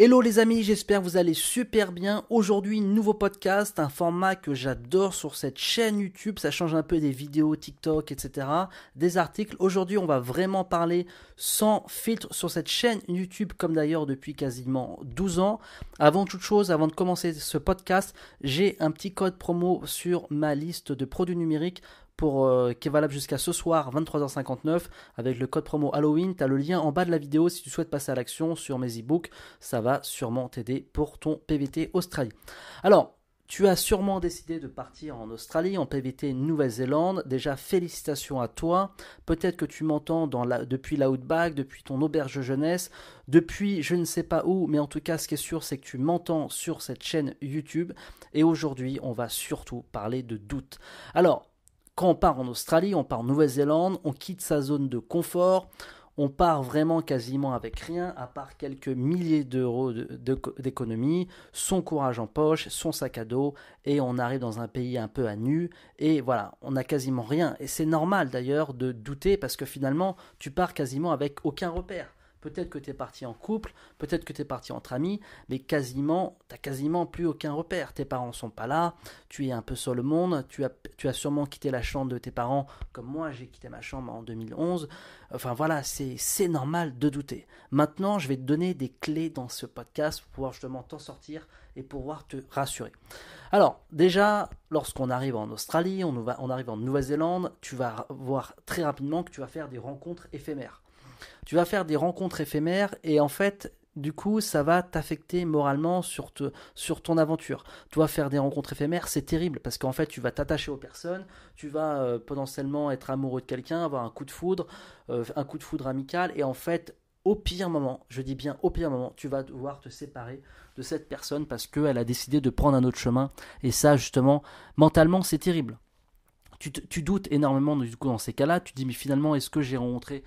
Hello les amis, j'espère que vous allez super bien. Aujourd'hui, nouveau podcast, un format que j'adore sur cette chaîne YouTube. Ça change un peu des vidéos TikTok, etc. Des articles. Aujourd'hui, on va vraiment parler sans filtre sur cette chaîne YouTube, comme d'ailleurs depuis quasiment 12 ans. Avant toute chose, avant de commencer ce podcast, j'ai un petit code promo sur ma liste de produits numériques pour, euh, qui est valable jusqu'à ce soir 23h59 avec le code promo Halloween. Tu as le lien en bas de la vidéo si tu souhaites passer à l'action sur mes e-books. Ça va sûrement t'aider pour ton PVT Australie. Alors, tu as sûrement décidé de partir en Australie, en PVT Nouvelle-Zélande. Déjà, félicitations à toi. Peut-être que tu m'entends dans la, depuis l'Outback, depuis ton auberge jeunesse, depuis je ne sais pas où, mais en tout cas, ce qui est sûr, c'est que tu m'entends sur cette chaîne YouTube. Et aujourd'hui, on va surtout parler de doute. Alors, quand on part en Australie, on part en Nouvelle-Zélande, on quitte sa zone de confort, on part vraiment quasiment avec rien, à part quelques milliers d'euros d'économie, son courage en poche, son sac à dos, et on arrive dans un pays un peu à nu, et voilà, on n'a quasiment rien. Et c'est normal d'ailleurs de douter, parce que finalement, tu pars quasiment avec aucun repère. Peut-être que tu es parti en couple, peut-être que tu es parti entre amis, mais quasiment, tu quasiment plus aucun repère. Tes parents sont pas là, tu es un peu seul au monde, tu as, sûrement quitté la chambre de tes parents, comme moi j'ai quitté ma chambre en 2011. Enfin voilà, c'est normal de douter. Maintenant, je vais te donner des clés dans ce podcast pour pouvoir justement t'en sortir et pouvoir te rassurer. Alors, déjà, lorsqu'on arrive en Australie, on, va, on arrive en Nouvelle-Zélande, tu vas voir très rapidement que tu vas faire des rencontres éphémères. Tu vas faire des rencontres éphémères et en fait, du coup, ça va t'affecter moralement sur, ton aventure. Toi, faire des rencontres éphémères, c'est terrible parce qu'en fait, tu vas t'attacher aux personnes, tu vas euh, potentiellement être amoureux de quelqu'un, avoir un coup de foudre, euh, un coup de foudre amical, et en fait, au pire moment, je dis bien au pire moment, tu vas devoir te séparer de cette personne parce qu'elle a décidé de prendre un autre chemin. Et ça, justement, mentalement, c'est terrible. Tu, tu, doutes énormément du coup dans ces cas-là. Tu dis, mais finalement, est-ce que j'ai rencontré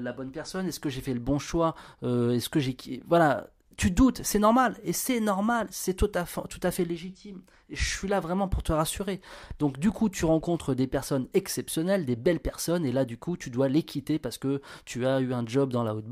la bonne personne Est-ce que j'ai fait le bon choix euh, Est-ce que j'ai voilà tu doutes, c'est normal, et c'est normal, c'est tout à, fait, légitime. Et je suis là vraiment pour te rassurer. Donc du coup, tu rencontres des personnes exceptionnelles, des belles personnes, et là du coup, tu dois les quitter parce que tu as eu un job dans la haute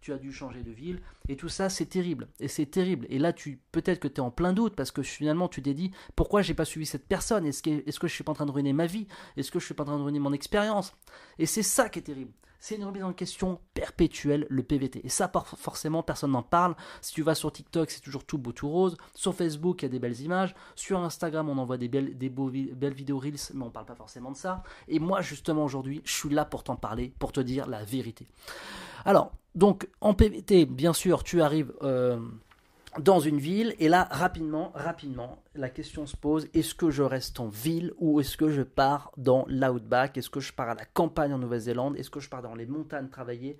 tu as dû changer de ville, et tout ça, c'est terrible. Et c'est terrible. Et là, tu peut-être que tu es en plein doute parce que finalement, tu t'es dit, pourquoi j'ai pas suivi cette personne Est-ce que, est-ce je suis pas en train de ruiner ma vie Est-ce que je suis pas en train de ruiner mon expérience Et c'est ça qui est terrible. C'est une remise en question perpétuelle, le PVT. Et ça, forcément, personne n'en parle. Si tu vas sur TikTok, c'est toujours tout beau, tout rose. Sur Facebook, il y a des belles images. Sur Instagram, on envoie des belles, des beaux, belles vidéos Reels, mais on ne parle pas forcément de ça. Et moi, justement, aujourd'hui, je suis là pour t'en parler, pour te dire la vérité. Alors, donc, en PVT, bien sûr, tu arrives... Euh, dans une ville. Et là, rapidement, rapidement, la question se pose, est-ce que je reste en ville ou est-ce que je pars dans l'outback Est-ce que je pars à la campagne en Nouvelle-Zélande Est-ce que je pars dans les montagnes travailler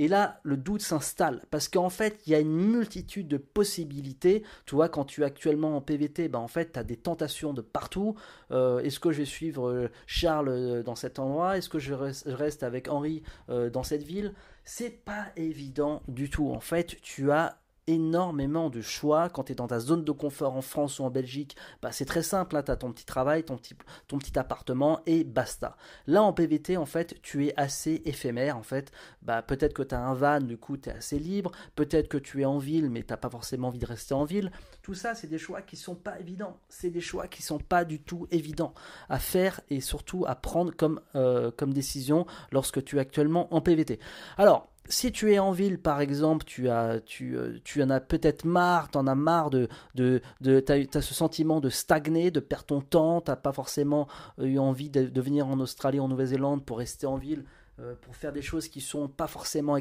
et là, le doute s'installe parce qu'en fait, il y a une multitude de possibilités. Tu vois, quand tu es actuellement en PVT, ben, en fait, tu as des tentations de partout. Euh, est-ce que je vais suivre euh, Charles euh, dans cet endroit Est-ce que je reste avec Henri dans cette ville C'est pas évident du tout. En fait, tu as énormément de choix quand tu es dans ta zone de confort en France ou en Belgique. Bah, c'est très simple, hein. tu as ton petit travail, ton petit, ton petit appartement et basta. Là en PVT, en fait, tu es assez éphémère. En fait, bah, peut-être que tu as un van, du coup, tu es assez libre. Peut-être que tu es en ville, mais tu pas forcément envie de rester en ville. Tout ça, c'est des choix qui sont pas évidents. C'est des choix qui sont pas du tout évidents à faire et surtout à prendre comme, euh, comme décision lorsque tu es actuellement en PVT. Alors, si tu es en ville, par exemple, tu, euh, en as peut-être marre, tu en as marre de, de, as ce sentiment de stagner, de perdre ton temps, tu n'as pas forcément euh, eu envie de, venir en Australie, en Nouvelle-Zélande pour rester en ville euh, pour faire des choses qui sont pas forcément,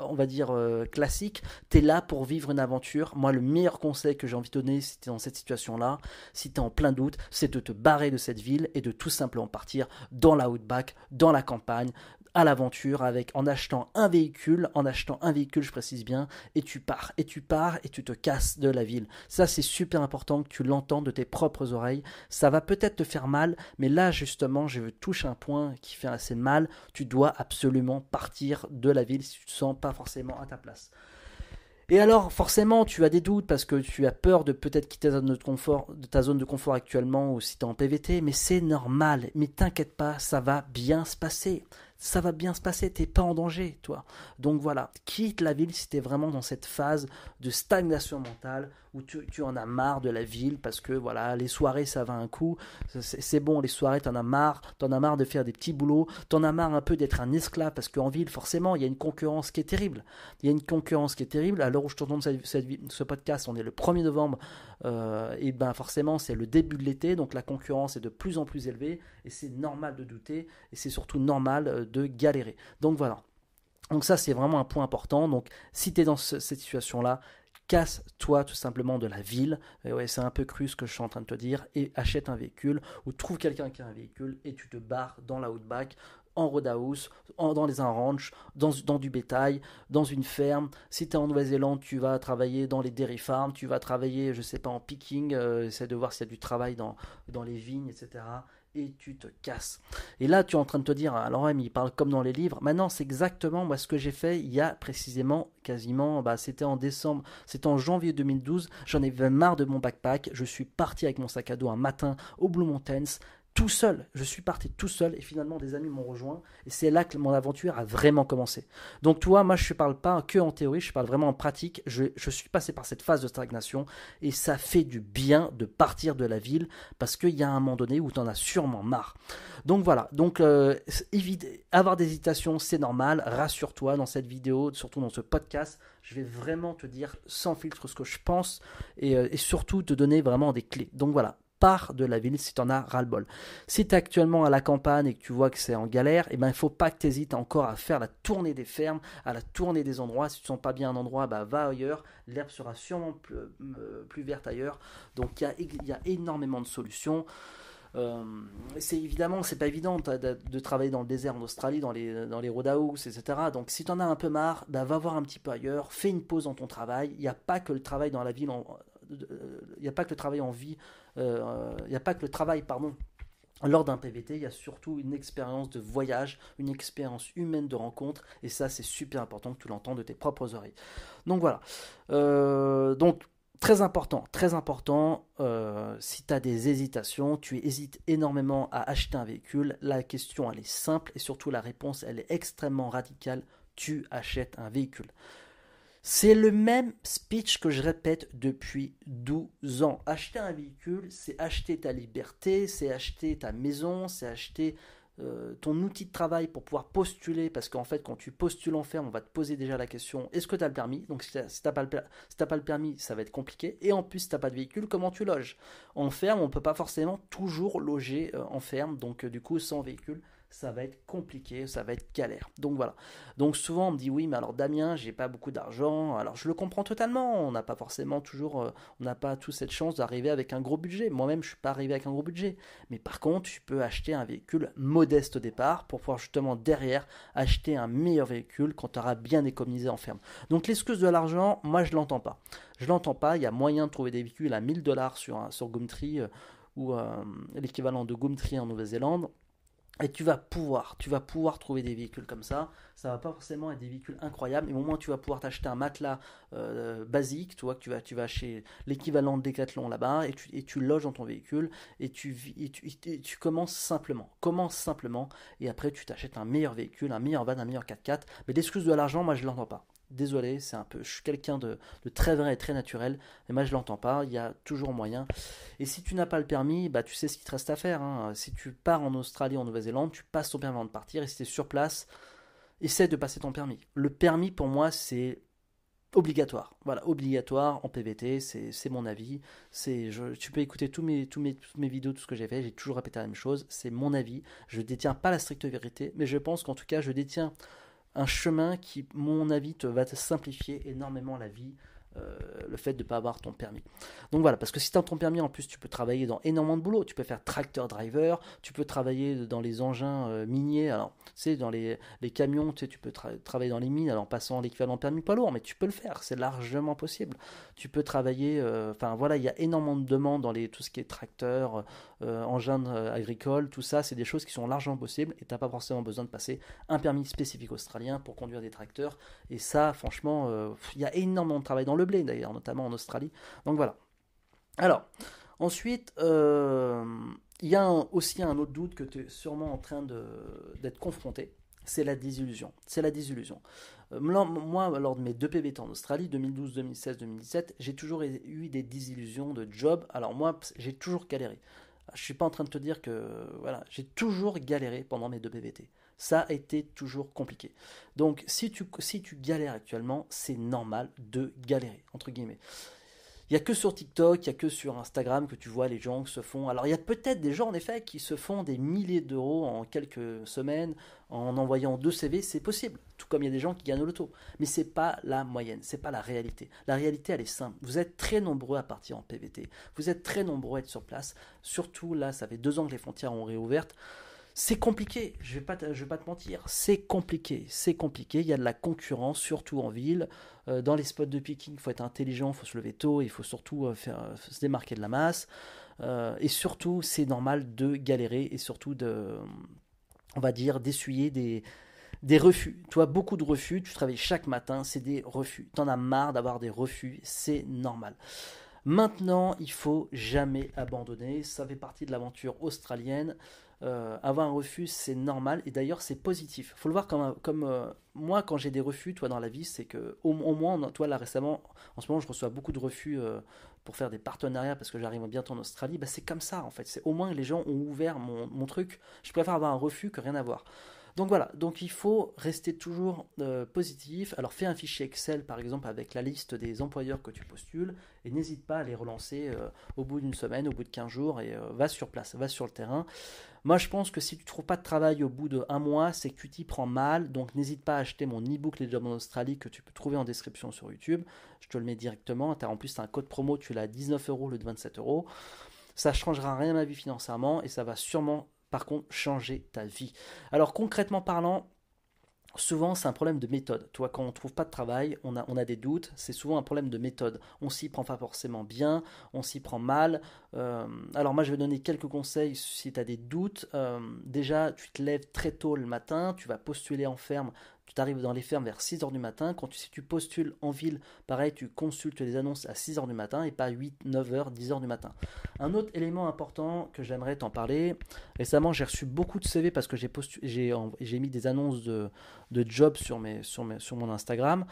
on va dire, classiques. Tu es là pour vivre une aventure. Moi, le meilleur conseil que j'ai envie de donner, si tu es dans cette situation-là, si tu es en plein doute, c'est de te barrer de cette ville et de tout simplement partir dans la outback, dans la campagne, à l'aventure avec en achetant un véhicule, en achetant un véhicule, je précise bien, et tu pars, et tu pars, et tu te casses de la ville. Ça, c'est super important que tu l'entends de tes propres oreilles. Ça va peut-être te faire mal, mais là, justement, je touche un point qui fait assez de mal. Tu dois absolument partir de la ville si tu te sens pas forcément à ta place. Et alors, forcément, tu as des doutes parce que tu as peur de peut-être quitter ta zone de confort, ta zone de confort actuellement ou si tu es en PVT, mais c'est normal. Mais t'inquiète pas, ça va bien se passer ça va bien se passer, t'es pas en danger, toi. Donc voilà, quitte la ville si t'es vraiment dans cette phase de stagnation mentale où tu, en as marre de la ville parce que voilà les soirées ça va un coup c'est bon les soirées t'en as marre t'en as marre de faire des petits boulots t'en as marre un peu d'être un esclave parce qu'en ville forcément il y a une concurrence qui est terrible il y a une concurrence qui est terrible alors où je tourne ce podcast on est le 1er novembre euh, et ben forcément c'est le début de l'été donc la concurrence est de plus en plus élevée et c'est normal de douter et c'est surtout normal euh, de galérer donc voilà donc ça, c'est vraiment un point important. Donc si tu es dans cette situation-là, casse-toi tout simplement de la ville. ouais, c'est un peu cru ce que je suis en train de te dire. Et achète un véhicule ou trouve quelqu'un qui a un véhicule et tu te barres dans la en roadhouse, en, dans les un dans, du bétail, dans une ferme. Si tu es en Nouvelle-Zélande, tu vas travailler dans les dairy farms, tu vas travailler, je sais pas, en picking, euh, Essaye de voir s'il y a du travail dans, dans les vignes, etc et tu te casses. Et là, tu es en train de te dire, alors même, il parle comme dans les livres. Maintenant, c'est exactement moi, ce que j'ai fait il y a précisément quasiment, bah, c'était en décembre, c'était en janvier 2012. J'en avais marre de mon backpack. Je suis parti avec mon sac à dos un matin au Blue Mountains tout seul. Je suis parti tout seul et finalement des amis m'ont rejoint et c'est là que mon aventure a vraiment commencé. Donc toi, moi je ne parle pas que en théorie, je parle vraiment en pratique. Je, suis passé par cette phase de stagnation et ça fait du bien de partir de la ville parce qu'il y a un moment donné où tu en as sûrement marre. Donc voilà, donc euh, avoir des hésitations c'est normal, rassure-toi dans cette vidéo, surtout dans ce podcast je vais vraiment te dire sans filtre ce que je pense et, euh, surtout te donner vraiment des clés. Donc voilà, part de la ville si tu en as ras-le-bol. Si tu es actuellement à la campagne et que tu vois que c'est en galère, et eh ben, il faut pas que tu hésites encore à faire la tournée des fermes, à la tournée des endroits. Si tu sens pas bien un endroit, bah, va ailleurs. L'herbe sera sûrement plus, euh, verte ailleurs. Donc il y, a, énormément de solutions. Euh, c'est évidemment, c'est pas évident de, travailler dans le désert en Australie, dans les, dans les etc. Donc si tu en as un peu marre, bah, va voir un petit peu ailleurs, fais une pause dans ton travail. Il n'y a pas que le travail dans la ville en, il n'y a pas que le travail en vie, euh, il n'y a pas que le travail, pardon, lors d'un PVT, il y a surtout une expérience de voyage, une expérience humaine de rencontre, et ça c'est super important que tu l'entends de tes propres oreilles. Donc voilà. Euh, donc très important, très important, euh, si tu as des hésitations, tu hésites énormément à acheter un véhicule, la question elle est simple et surtout la réponse elle est extrêmement radicale, tu achètes un véhicule. C'est le même speech que je répète depuis 12 ans. Acheter un véhicule, c'est acheter ta liberté, c'est acheter ta maison, c'est acheter euh, ton outil de travail pour pouvoir postuler. Parce qu'en fait, quand tu postules en ferme, on va te poser déjà la question est-ce que tu as le permis Donc, si tu n'as pas, le permis, ça va être compliqué. Et en plus, si tu n'as pas de véhicule, comment tu loges En ferme, on ne peut pas forcément toujours loger euh, en ferme. Donc, euh, du coup, sans véhicule, ça va être compliqué, ça va être galère. Donc voilà. Donc souvent on me dit oui, mais alors Damien, j'ai pas beaucoup d'argent. Alors je le comprends totalement. On n'a pas forcément toujours, euh, on n'a pas tous cette chance d'arriver avec un gros budget. Moi-même, je suis pas arrivé avec un gros budget. Mais par contre, tu peux acheter un véhicule modeste au départ pour pouvoir justement derrière acheter un meilleur véhicule quand tu auras bien économisé en ferme. Donc l'excuse de l'argent, moi je l'entends pas. Je l'entends pas. Il y a moyen de trouver des véhicules à 1000 dollars sur, Gumtree euh, ou euh, l'équivalent de Gumtree en Nouvelle-Zélande et tu vas pouvoir, tu vas pouvoir trouver des véhicules comme ça. Ça va pas forcément être des véhicules incroyables, mais au moins tu vas pouvoir t'acheter un matelas euh, basique, tu vois, que tu vas, tu vas chez l'équivalent de Decathlon là-bas, et tu, et tu loges dans ton véhicule, et tu, tu, tu, commences simplement. Commence simplement, et après tu t'achètes un meilleur véhicule, un meilleur van, un meilleur 4x4. Mais l'excuse de l'argent, moi je l'entends pas désolé, c'est un peu, je suis quelqu'un de, très vrai et très naturel, mais moi je l'entends pas, il y a toujours moyen. Et si tu n'as pas le permis, bah tu sais ce qu'il te reste à faire. Hein. Si tu pars en Australie, en Nouvelle-Zélande, tu passes ton permis avant de partir, et si tu es sur place, essaie de passer ton permis. Le permis pour moi c'est obligatoire. Voilà, obligatoire en PVT, c'est mon avis. C'est tu peux écouter tous mes, mes, toutes mes vidéos, tout ce que j'ai fait, j'ai toujours répété la même chose, c'est mon avis. Je ne détiens pas la stricte vérité, mais je pense qu'en tout cas, je détiens un chemin qui, mon avis, te va te simplifier énormément la vie euh, le fait de ne pas avoir ton permis. Donc voilà, parce que si tu as ton permis, en plus, tu peux travailler dans énormément de boulot. Tu peux faire tracteur-driver, tu peux travailler dans les engins euh, miniers, alors, tu sais, dans les, camions, tu, tu peux travailler dans les mines, en passant l'équivalent permis pas lourd, mais tu peux le faire, c'est largement possible. Tu peux travailler, euh, enfin voilà, il y a énormément de demandes dans les, tout ce qui est tracteur, engins agricoles, tout ça, c'est des choses qui sont largement possibles et tu n'as pas forcément besoin de passer un permis spécifique australien pour conduire des tracteurs. Et ça, franchement, il y a énormément de travail dans le le blé d'ailleurs, notamment en Australie. Donc voilà. Alors, ensuite, euh, il y a aussi un autre doute que tu es sûrement en train d'être confronté, c'est la désillusion. C'est la désillusion. Euh, moi, lors de mes deux PBT en Australie, 2012, 2016, 2017, j'ai toujours eu des désillusions de job. Alors moi, j'ai toujours galéré. Je suis pas en train de te dire que voilà, j'ai toujours galéré pendant mes deux BVT. Ça a été toujours compliqué. Donc si tu, si tu galères actuellement, c'est normal de galérer, entre guillemets. Il n'y a que sur TikTok, il n'y a que sur Instagram que tu vois les gens qui se font. Alors il y a peut-être des gens en effet qui se font des milliers d'euros en quelques semaines en envoyant deux CV, c'est possible. Tout comme il y a des gens qui gagnent au loto. Mais c'est pas la moyenne, c'est pas la réalité. La réalité elle est simple. Vous êtes très nombreux à partir en PVT. Vous êtes très nombreux à être sur place. Surtout là, ça fait deux ans que les frontières ont réouvertes. C'est compliqué, je ne vais, pas te, vais pas te mentir, c'est compliqué, c'est compliqué, il y a de la concurrence, surtout en ville, euh, dans les spots de picking, il faut être intelligent, il faut se lever tôt, il faut surtout euh, faire, euh, se démarquer de la masse. et surtout, c'est normal de galérer et surtout de, on va dire, d'essuyer des, des refus. Toi, beaucoup de refus, tu travailles chaque matin, c'est des refus. T'en as marre d'avoir des refus, c'est normal. Maintenant, il faut jamais abandonner. Ça fait partie de l'aventure australienne. Euh, avoir un refus, c'est normal et d'ailleurs c'est positif. Faut le voir comme, euh, moi quand j'ai des refus, toi dans la vie, c'est que au, moins, toi là récemment, en ce moment je reçois beaucoup de refus euh, pour faire des partenariats parce que j'arrive bientôt en Australie. Bah, c'est comme ça en fait. C'est au moins les gens ont ouvert mon, mon truc. Je préfère avoir un refus que rien à voir. Donc voilà, donc il faut rester toujours euh, positif. Alors fais un fichier Excel par exemple avec la liste des employeurs que tu postules et n'hésite pas à les relancer euh, au bout d'une semaine, au bout de 15 jours et euh, va sur place, va sur le terrain. Moi je pense que si tu ne trouves pas de travail au bout d'un mois, c'est que tu t'y prends mal. Donc n'hésite pas à acheter mon e-book Les Jobs en Australie que tu peux trouver en description sur YouTube. Je te le mets directement. en plus, tu as un code promo, tu l'as à 19 euros, le de 27 euros. Ça changera rien à ma vie financièrement et ça va sûrement par contre changer ta vie. Alors concrètement parlant, Souvent, c'est un problème de méthode. Toi, quand on trouve pas de travail, on a, on a des doutes. C'est souvent un problème de méthode. On s'y prend pas forcément bien, on s'y prend mal. Euh, alors moi, je vais donner quelques conseils si tu as des doutes. Euh, déjà, tu te lèves très tôt le matin, tu vas postuler en ferme tu arrives dans les fermes vers 6h du matin. Quand tu, si tu postules en ville, pareil, tu consultes les annonces à 6h du matin et pas 8, 9h, 10h du matin. Un autre élément important que j'aimerais t'en parler, récemment j'ai reçu beaucoup de CV parce que j'ai, mis des annonces de, jobs sur, sur mon Instagram.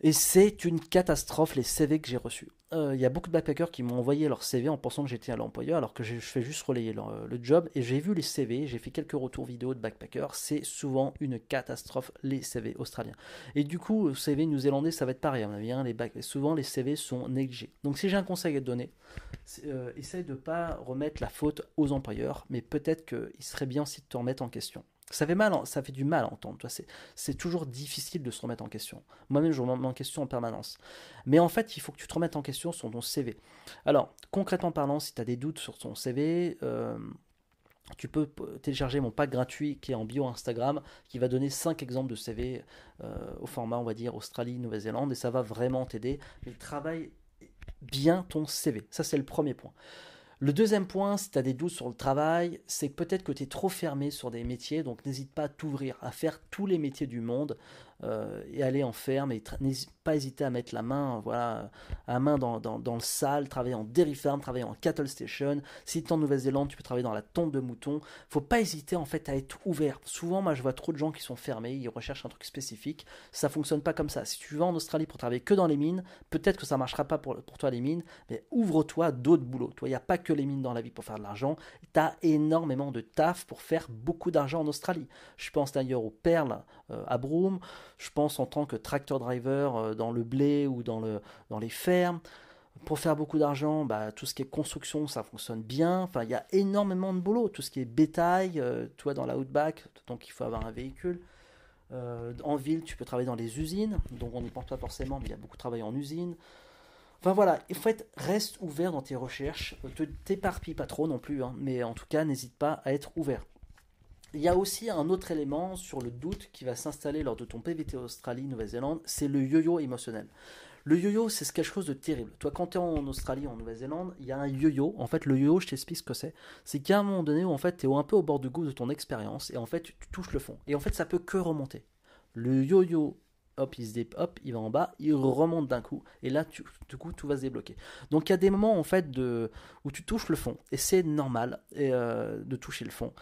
Et c'est une catastrophe les CV que j'ai reçus. Euh, il y a beaucoup de backpackers qui m'ont envoyé leur CV en pensant que j'étais à l'employeur, alors que je, fais juste relayer euh, le, job. Et j'ai vu les CV, j'ai fait quelques retours vidéo de backpackers. C'est souvent une catastrophe, les CV australiens. Et du coup, euh, CV new-zélandais, ça va être pareil, à mon avis. Hein. les Souvent, les CV sont négligés. Donc, si j'ai un conseil à te donner, essaye de ne pas remettre la faute aux employeurs, mais peut-être qu'il serait bien aussi de te remettre en question. Ça fait, mal, ça fait du mal à entendre. C'est toujours difficile de se remettre en question. Moi-même, je me remets en question en permanence. Mais en fait, il faut que tu te remettes en question sur ton CV. Alors, concrètement parlant, si tu as des doutes sur ton CV, euh, tu peux télécharger mon pack gratuit qui est en bio Instagram, qui va donner 5 exemples de CV euh, au format, on va dire, Australie, Nouvelle-Zélande, et ça va vraiment t'aider. Mais travaille bien ton CV. Ça, c'est le premier point. Le deuxième point, si tu as des doutes sur le travail, c'est peut-être que tu es trop fermé sur des métiers, donc n'hésite pas à t'ouvrir, à faire tous les métiers du monde. Euh, et aller en ferme et n'hésite pas hésiter à mettre la main, voilà, à main dans, dans, le sale, travailler en dairy farm, travailler en cattle station. Si tu es en Nouvelle-Zélande, tu peux travailler dans la tombe de moutons. Faut pas hésiter en fait à être ouvert. Souvent, moi, je vois trop de gens qui sont fermés, ils recherchent un truc spécifique. Ça fonctionne pas comme ça. Si tu vas en Australie pour travailler que dans les mines, peut-être que ça marchera pas pour, toi les mines, mais ouvre-toi d'autres boulots. Toi, il n'y a pas que les mines dans la vie pour faire de l'argent. Tu as énormément de taf pour faire beaucoup d'argent en Australie. Je pense d'ailleurs aux perles euh, à Broome je pense en tant que tracteur driver euh, dans le blé ou dans, le, dans les fermes. Pour faire beaucoup d'argent, bah, tout ce qui est construction, ça fonctionne bien. Enfin, il y a énormément de boulot. Tout ce qui est bétail, euh, toi dans la outback, donc il faut avoir un véhicule. Euh, en ville, tu peux travailler dans les usines, donc on n'y pense pas forcément, mais il y a beaucoup de travail en usine. Enfin voilà, il fait reste ouvert dans tes recherches, ne t'éparpille pas trop non plus, hein. mais en tout cas, n'hésite pas à être ouvert. Il y a aussi un autre élément sur le doute qui va s'installer lors de ton PVT Australie-Nouvelle-Zélande, c'est le yo-yo émotionnel. Le yo-yo, c'est quelque chose de terrible. Toi, quand tu es en Australie, en Nouvelle-Zélande, il y a un yo-yo. En fait, le yo-yo, je t'explique ce que c'est. C'est qu'à un moment donné où en fait, tu es un peu au bord du goût de ton expérience et en fait, tu touches le fond. Et en fait, ça peut que remonter. Le yo-yo hop, il hop, il va en bas, il remonte d'un coup, et là, du coup, tout va se débloquer. Donc, il y a des moments, en fait, de... où tu touches le fond, et c'est normal euh, de toucher le fond.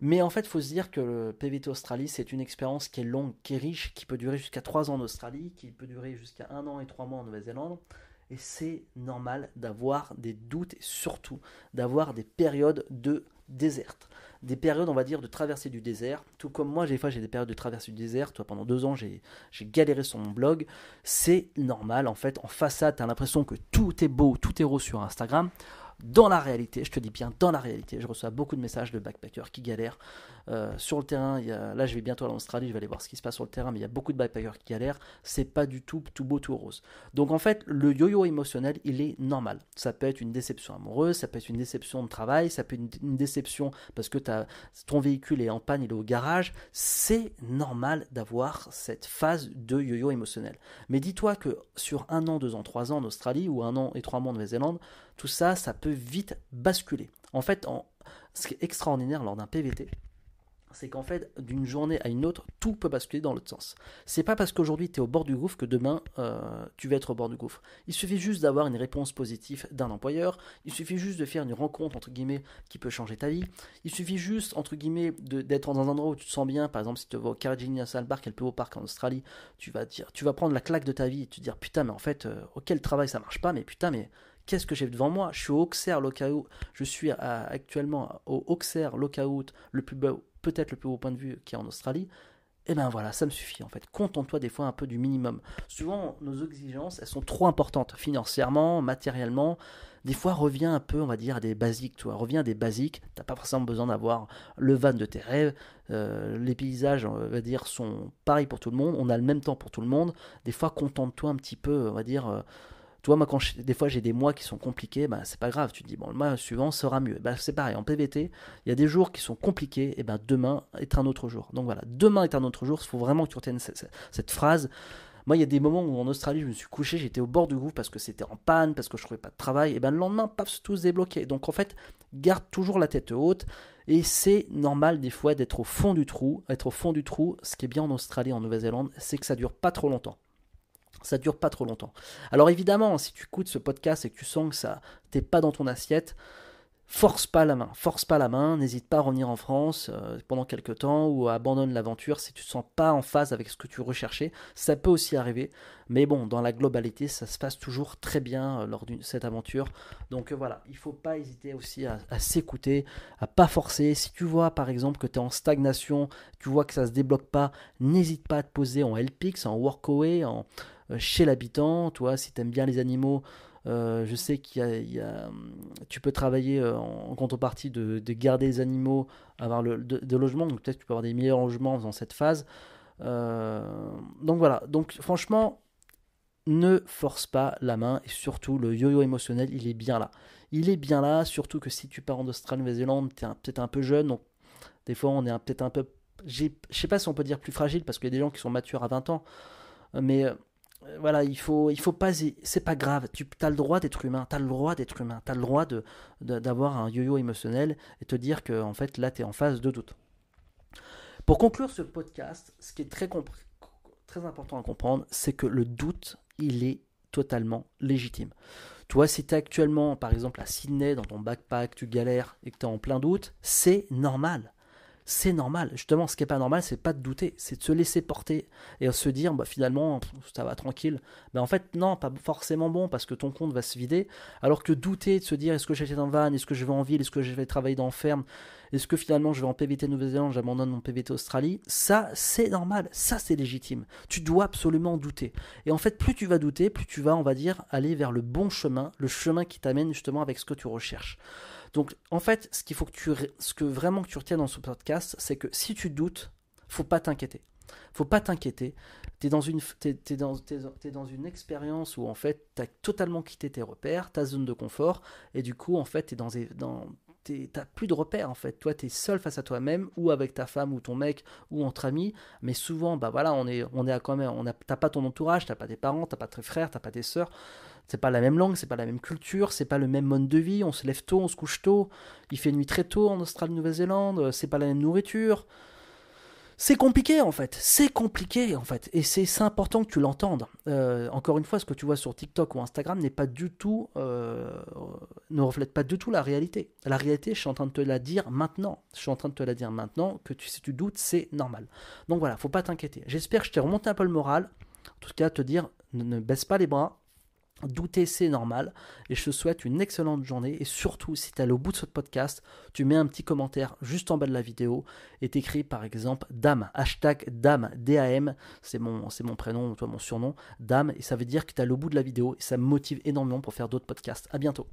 Mais en fait, il faut se dire que le PVT Australie, c'est une expérience qui est longue, qui est riche, qui peut durer jusqu'à 3 ans en Australie, qui peut durer jusqu'à 1 an et 3 mois en Nouvelle-Zélande. Et c'est normal d'avoir des doutes et surtout d'avoir des périodes de désert. Des périodes, on va dire, de traversée du désert. Tout comme moi, des fois, j'ai des périodes de traversée du désert. Toi, pendant deux ans, j'ai galéré sur mon blog. C'est normal, en fait. En façade, tu as l'impression que tout est beau, tout est rose sur Instagram. Dans la réalité, je te dis bien, dans la réalité, je reçois beaucoup de messages de backpackers qui galèrent euh, sur le terrain, là je vais bientôt en Australie, je vais aller voir ce qui se passe sur le terrain, mais il y a beaucoup de backpackers qui galèrent. C'est pas du tout tout beau, tout rose. Donc en fait, le yo-yo émotionnel, il est normal. Ça peut être une déception amoureuse, ça peut être une déception de travail, ça peut être une, déception parce que ton véhicule est en panne, il est au garage. C'est normal d'avoir cette phase de yo-yo émotionnel. Mais dis-toi que sur un an, deux ans, trois ans en Australie ou un an et trois mois en Nouvelle-Zélande, tout ça, ça peut vite basculer. En fait, en, ce qui est extraordinaire lors d'un PVT, c'est qu'en fait, d'une journée à une autre, tout peut basculer dans l'autre sens. C'est pas parce qu'aujourd'hui tu es au bord du gouffre que demain euh, tu vas être au bord du gouffre. Il suffit juste d'avoir une réponse positive d'un employeur, il suffit juste de faire une rencontre entre guillemets qui peut changer ta vie, il suffit juste entre guillemets d'être dans un endroit où tu te sens bien, par exemple si tu vas au Carajini National Park, parc en Australie, tu vas dire tu vas prendre la claque de ta vie et te dire putain mais en fait euh, auquel travail ça marche pas mais putain mais qu'est-ce que j'ai devant moi Je suis au Auxerre Lockout, je suis actuellement au Auxerre Lockout, le plus beau peut-être le plus haut point de vue qu'il y a en Australie, et eh ben voilà, ça me suffit en fait. Contente-toi des fois un peu du minimum. Souvent, nos exigences, elles sont trop importantes financièrement, matériellement. Des fois, reviens un peu, on va dire, à des basiques, toi. Reviens à des basiques. Tu n'as pas forcément besoin d'avoir le van de tes rêves. Euh, les paysages, on va dire, sont pareils pour tout le monde. On a le même temps pour tout le monde. Des fois, contente-toi un petit peu, on va dire. Euh, tu vois, moi, quand des fois j'ai des mois qui sont compliqués, ben, c'est pas grave. Tu te dis, bon, le mois suivant sera mieux. Ben, c'est pareil, en PVT, il y a des jours qui sont compliqués, et ben demain est un autre jour. Donc voilà, demain est un autre jour. Il faut vraiment que tu retiennes cette, phrase. Moi, il y a des moments où en Australie, je me suis couché, j'étais au bord du gouffre parce que c'était en panne, parce que je trouvais pas de travail. Et ben le lendemain, paf, tout se débloquait. Donc en fait, garde toujours la tête haute. Et c'est normal des fois d'être au fond du trou. Être au fond du trou, ce qui est bien en Australie, en Nouvelle-Zélande, c'est que ça dure pas trop longtemps ça dure pas trop longtemps. Alors évidemment, si tu écoutes ce podcast et que tu sens que ça t'es pas dans ton assiette, force pas la main, force pas la main, n'hésite pas à revenir en France euh, pendant quelques temps ou abandonne l'aventure si tu te sens pas en phase avec ce que tu recherchais. Ça peut aussi arriver, mais bon, dans la globalité, ça se passe toujours très bien euh, lors de cette aventure. Donc euh, voilà, il faut pas hésiter aussi à, s'écouter, à pas forcer. Si tu vois par exemple que tu es en stagnation, tu vois que ça se débloque pas, n'hésite pas à te poser en LPX, en Workaway, en chez l'habitant, toi si tu aimes bien les animaux, euh, je sais qu'il y a, hum, tu peux travailler euh, en, contrepartie de, garder les animaux, avoir le, de, logement, donc peut-être que tu peux avoir des meilleurs logements dans cette phase. Euh, donc voilà, donc franchement, ne force pas la main et surtout le yo-yo émotionnel, il est bien là. Il est bien là, surtout que si tu pars en Australie, Nouvelle-Zélande, tu es peut-être un peu jeune, donc des fois on est peut-être un peu. Je sais pas si on peut dire plus fragile parce qu'il y a des gens qui sont matures à 20 ans, mais euh, voilà, il faut, il faut pas, c'est pas grave. Tu as le droit d'être humain, tu as le droit d'être humain, tu as le droit d'avoir un yo-yo émotionnel et te dire que en fait là tu es en phase de doute. Pour conclure ce podcast, ce qui est très, important à comprendre, c'est que le doute, il est totalement légitime. Toi, si tu es actuellement, par exemple, à Sydney, dans ton backpack, tu galères et que tu es en plein doute, c'est normal c'est normal. Justement, ce qui est pas normal, c'est pas de douter, c'est de se laisser porter et se dire, bah, finalement, ça va tranquille. Mais ben, en fait, non, pas forcément bon parce que ton compte va se vider. Alors que douter, de se dire, est-ce que j'étais dans van, est-ce que je vais en ville, est-ce que je vais travailler dans ferme, est-ce que finalement je vais en PVT Nouvelle-Zélande, j'abandonne mon PVT Australie Ça, c'est normal, ça c'est légitime. Tu dois absolument douter. Et en fait, plus tu vas douter, plus tu vas, on va dire, aller vers le bon chemin, le chemin qui t'amène justement avec ce que tu recherches. Donc en fait, ce qu'il faut que tu ce que vraiment que tu retiennes dans ce podcast, c'est que si tu doutes, faut pas t'inquiéter. Faut pas t'inquiéter. T'es dans une, pas dans, es dans une expérience où en fait t'as totalement quitté tes repères, ta zone de confort, et du coup en fait t'es dans, dans t'as plus de repères en fait. Toi, t'es seul face à toi-même ou avec ta femme ou ton mec ou entre amis. Mais souvent, bah voilà, on est, on est à quand même, on n'as pas ton entourage, t'as pas tes parents, t'as pas tes frères, t'as pas tes sœurs. C'est pas la même langue, c'est pas la même culture, c'est pas le même mode de vie. On se lève tôt, on se couche tôt. Il fait nuit très tôt en Australie, Nouvelle-Zélande. Euh, c'est pas la même nourriture. C'est compliqué en fait, c'est compliqué en fait, et c'est important que tu l'entendes. Euh, encore une fois, ce que tu vois sur TikTok ou Instagram n'est pas du tout, euh, ne reflète pas du tout la réalité. La réalité, je suis en train de te la dire maintenant. Je suis en train de te la dire maintenant que tu, si tu doutes, c'est normal. Donc voilà, faut pas t'inquiéter. J'espère que je t'ai remonté un peu le moral. En tout cas, te dire, ne baisse pas les bras, Douter, c'est normal. Et je te souhaite une excellente journée. Et surtout, si tu es au bout de ce podcast, tu mets un petit commentaire juste en bas de la vidéo et t'écris par exemple Dame, hashtag DAM, d c'est mon, c'est mon prénom, toi mon surnom, Dame et ça veut dire que tu es au bout de la vidéo et ça me motive énormément pour faire d'autres podcasts. À bientôt.